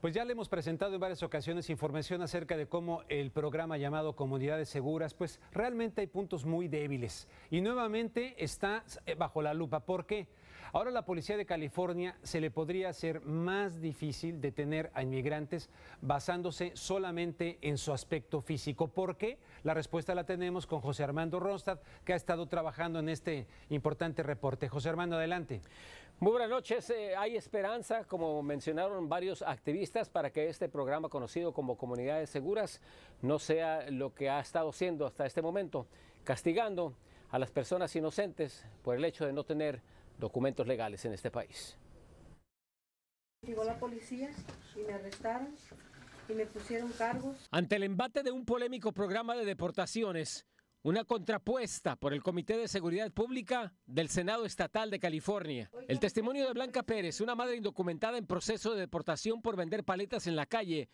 Pues ya le hemos presentado en varias ocasiones información acerca de cómo el programa llamado Comunidades Seguras, pues realmente hay puntos muy débiles y nuevamente está eh, bajo la lupa. ¿Por qué? Ahora la policía de California se le podría hacer más difícil detener a inmigrantes basándose solamente en su aspecto físico. ¿Por qué? La respuesta la tenemos con José Armando rostad que ha estado trabajando en este importante reporte. José Armando, adelante. Muy buenas noches. Eh, hay esperanza, como mencionaron varios activistas, para que este programa conocido como Comunidades Seguras no sea lo que ha estado siendo hasta este momento, castigando a las personas inocentes por el hecho de no tener documentos legales en este país. Llegó la policía y me arrestaron y me pusieron cargos. Ante el embate de un polémico programa de deportaciones, una contrapuesta por el Comité de Seguridad Pública del Senado Estatal de California. El testimonio de Blanca Pérez, una madre indocumentada en proceso de deportación por vender paletas en la calle,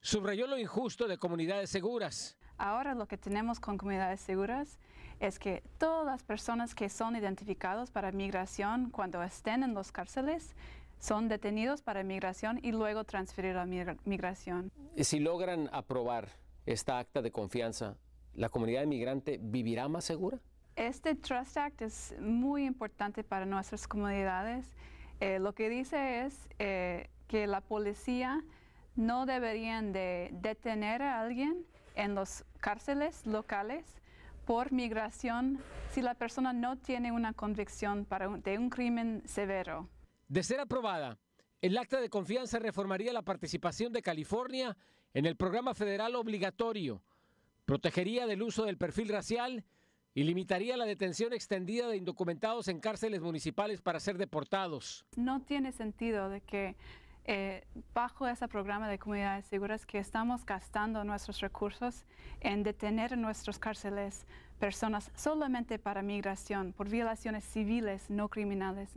subrayó lo injusto de comunidades seguras. Ahora lo que tenemos con comunidades seguras es que todas las personas que son identificadas para migración cuando estén en los cárceles son detenidos para migración y luego transferidos a migración. Si logran aprobar esta acta de confianza, ¿la comunidad inmigrante vivirá más segura? Este Trust Act es muy importante para nuestras comunidades. Eh, lo que dice es eh, que la policía no deberían de detener a alguien en las cárceles locales por migración si la persona no tiene una convicción de un crimen severo. De ser aprobada, el acta de confianza reformaría la participación de California en el programa federal obligatorio protegería del uso del perfil racial y limitaría la detención extendida de indocumentados en cárceles municipales para ser deportados. No tiene sentido de que eh, bajo ese programa de comunidades seguras que estamos gastando nuestros recursos en detener en nuestros cárceles personas solamente para migración, por violaciones civiles, no criminales.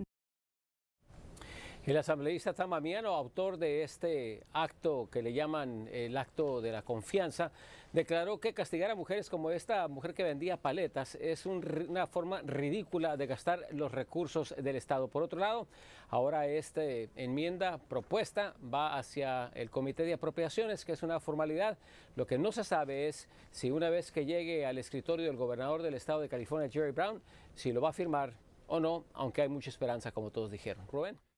El asambleísta Tamamiano, autor de este acto que le llaman el acto de la confianza, declaró que castigar a mujeres como esta mujer que vendía paletas es una forma ridícula de gastar los recursos del Estado. Por otro lado, ahora esta enmienda propuesta va hacia el Comité de Apropiaciones, que es una formalidad. Lo que no se sabe es si una vez que llegue al escritorio del gobernador del Estado de California, Jerry Brown, si lo va a firmar o no, aunque hay mucha esperanza, como todos dijeron. Rubén.